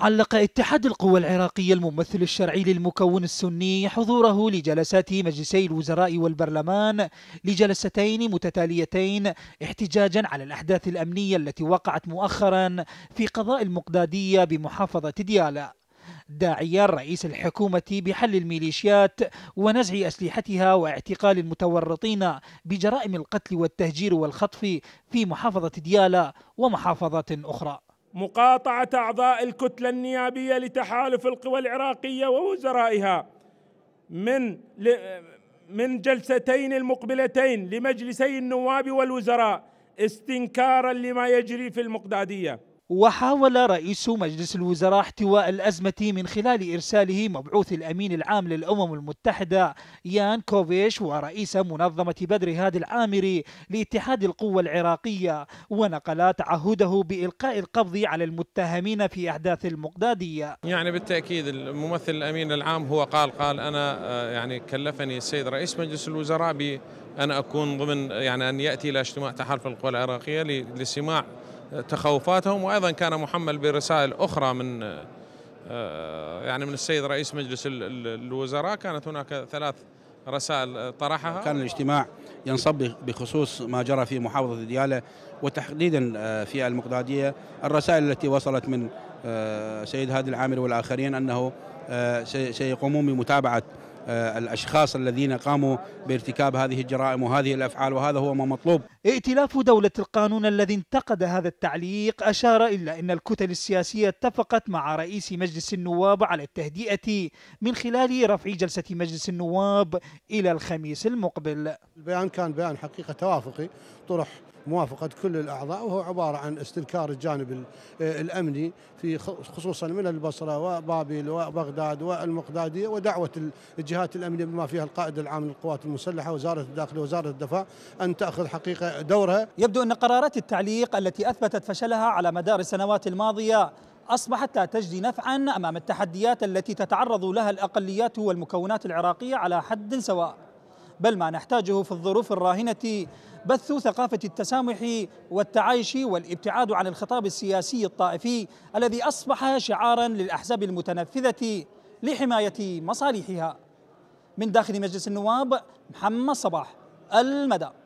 علق اتحاد القوى العراقية الممثل الشرعي للمكون السني حضوره لجلسات مجلسي الوزراء والبرلمان لجلستين متتاليتين احتجاجا على الأحداث الأمنية التي وقعت مؤخرا في قضاء المقدادية بمحافظة ديالى داعيا رئيس الحكومة بحل الميليشيات ونزع أسلحتها واعتقال المتورطين بجرائم القتل والتهجير والخطف في محافظة ديالى ومحافظات أخرى مقاطعة أعضاء الكتلة النيابية لتحالف القوى العراقية ووزرائها من من جلستين المقبلتين لمجلسي النواب والوزراء استنكارا لما يجري في المقداديه وحاول رئيس مجلس الوزراء احتواء الأزمة من خلال إرساله مبعوث الأمين العام للأمم المتحدة يان كوفيش ورئيس منظمة بدر هادي العامري لاتحاد القوى العراقية ونقلا تعهده بإلقاء القبض على المتهمين في أحداث المقدادية يعني بالتأكيد الممثل الأمين العام هو قال قال أنا آه، يعني كلفني السيد رئيس مجلس الوزراء بأن أكون ضمن يعني أن يأتي إلى اجتماع تحالف القوى العراقية لسماع تخوفاتهم وايضا كان محمل برسائل اخرى من آه، يعني من السيد رئيس مجلس الوزراء كانت هناك ثلاث رسائل طرحها كان الاجتماع ينصب بخصوص ما جرى في محافظة دياله وتحديدا آه، في المقدادية الرسائل التي وصلت من آه، سيد هادي العامر والآخرين أنه سيقومون بمتابعة آه، الأشخاص الذين قاموا بارتكاب هذه الجرائم وهذه الأفعال وهذا هو ما مطلوب ائتلاف دولة القانون الذي انتقد هذا التعليق أشار إلا أن الكتل السياسية اتفقت مع رئيس مجلس النواب على التهدئة من خلال رفع جلسة مجلس النواب إلى الخميس المقبل البيان كان بيان حقيقة توافقي طرح موافقة كل الأعضاء وهو عبارة عن استنكار الجانب آه، الأمني في خصوصا من البصرة وبابل وبغداد والمقدادية ودعوة الجهات الجهات الأمنية بما فيها القائد العام للقوات المسلحة وزارة الداخلية وزارة الدفاع أن تأخذ حقيقة دورها يبدو أن قرارات التعليق التي أثبتت فشلها على مدار السنوات الماضية أصبحت لا تجدي نفعا أمام التحديات التي تتعرض لها الأقليات والمكونات العراقية على حد سواء بل ما نحتاجه في الظروف الراهنة بث ثقافة التسامح والتعايش والابتعاد عن الخطاب السياسي الطائفي الذي أصبح شعارا للأحزاب المتنفذة لحماية مصالحها من داخل مجلس النواب محمد صباح المدى